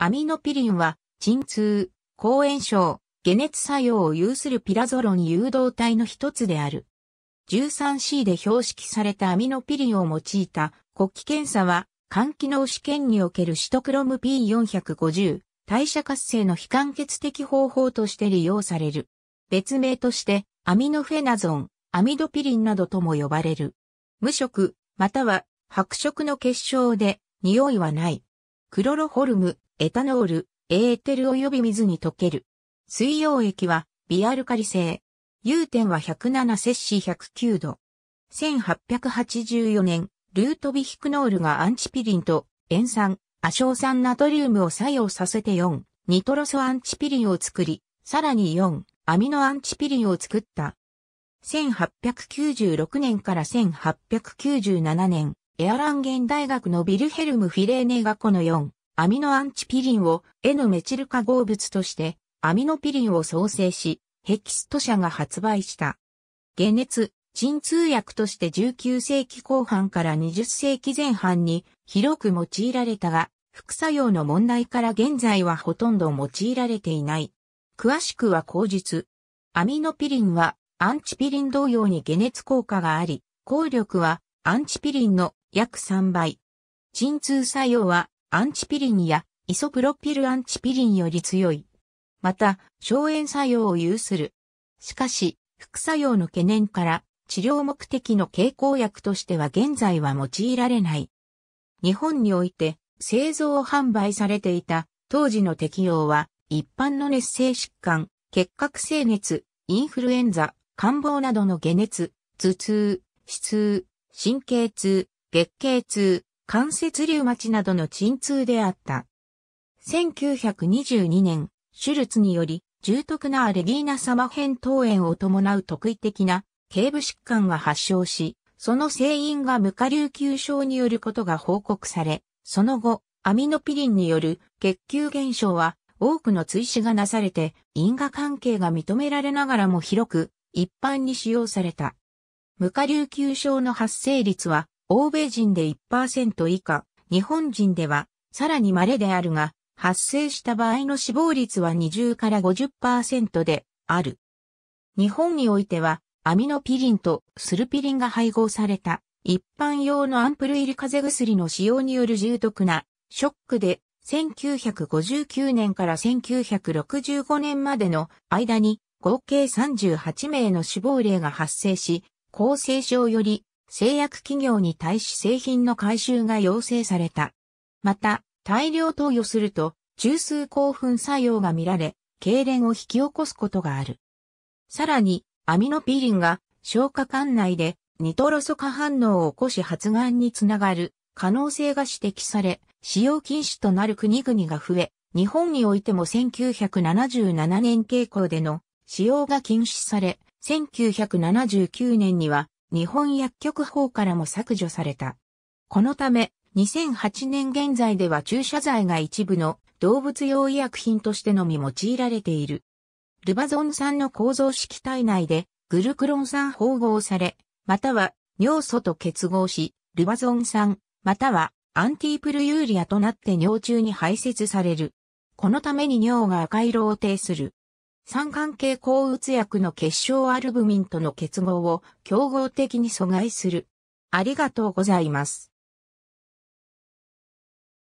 アミノピリンは、鎮痛、抗炎症、解熱作用を有するピラゾロン誘導体の一つである。13C で標識されたアミノピリンを用いた国旗検査は、肝機能試験におけるシトクロム P450、代謝活性の非間欠的方法として利用される。別名として、アミノフェナゾン、アミドピリンなどとも呼ばれる。無色、または白色の結晶で、匂いはない。クロロホルム、エタノール、エーテル及び水に溶ける。水溶液は、ビアルカリ性。融点は107摂氏109度。1884年、ルートビヒクノールがアンチピリンと塩酸、亜硝酸ナトリウムを作用させて4、ニトロソアンチピリンを作り、さらに4、アミノアンチピリンを作った。1896年から1897年、エアランゲン大学のビルヘルム・フィレーネがこの4、アミノアンチピリンを N メチル化合物としてアミノピリンを創生し、ヘキスト社が発売した。解熱、鎮痛薬として19世紀後半から20世紀前半に広く用いられたが、副作用の問題から現在はほとんど用いられていない。詳しくは口述。アミノピリンはアンチピリン同様に解熱効果があり、効力はアンチピリンの約3倍。鎮痛作用はアンチピリンやイソプロピルアンチピリンより強い。また、消炎作用を有する。しかし、副作用の懸念から治療目的の経口薬としては現在は用いられない。日本において製造販売されていた当時の適用は一般の熱性疾患、結核性熱、インフルエンザ、感冒などの下熱、頭痛、死痛、神経痛、月経痛、関節リウマチなどの鎮痛であった。1922年、手術により、重篤なアレギーナ様変頭炎を伴う特異的な頸部疾患が発症し、その成因が無下流球症によることが報告され、その後、アミノピリンによる血球減少は多くの追試がなされて因果関係が認められながらも広く一般に使用された。無下流球症の発生率は欧米人で1%以下、日本人ではさらに稀であるが、発生した場合の死亡率は20から50%である。日本においては、アミノピリンとスルピリンが配合された一般用のアンプル入り風邪薬の使用による重篤なショックで1959年から1965年までの間に合計38名の死亡例が発生し、厚生症より製薬企業に対し製品の回収が要請された。また、大量投与すると、中枢興奮作用が見られ、痙攣を引き起こすことがある。さらに、アミノピリンが消化管内でニトロ素化反応を起こし発がんにつながる可能性が指摘され、使用禁止となる国々が増え、日本においても1977年傾向での使用が禁止され、1979年には日本薬局法からも削除された。このため、2008年現在では注射剤が一部の動物用医薬品としてのみ用いられている。ルバゾン酸の構造式体内でグルクロン酸包合され、または尿素と結合し、ルバゾン酸、またはアンティープルユーリアとなって尿中に排泄される。このために尿が赤色を呈する。三関係抗うつ薬の結晶アルブミンとの結合を競合的に阻害する。ありがとうございます。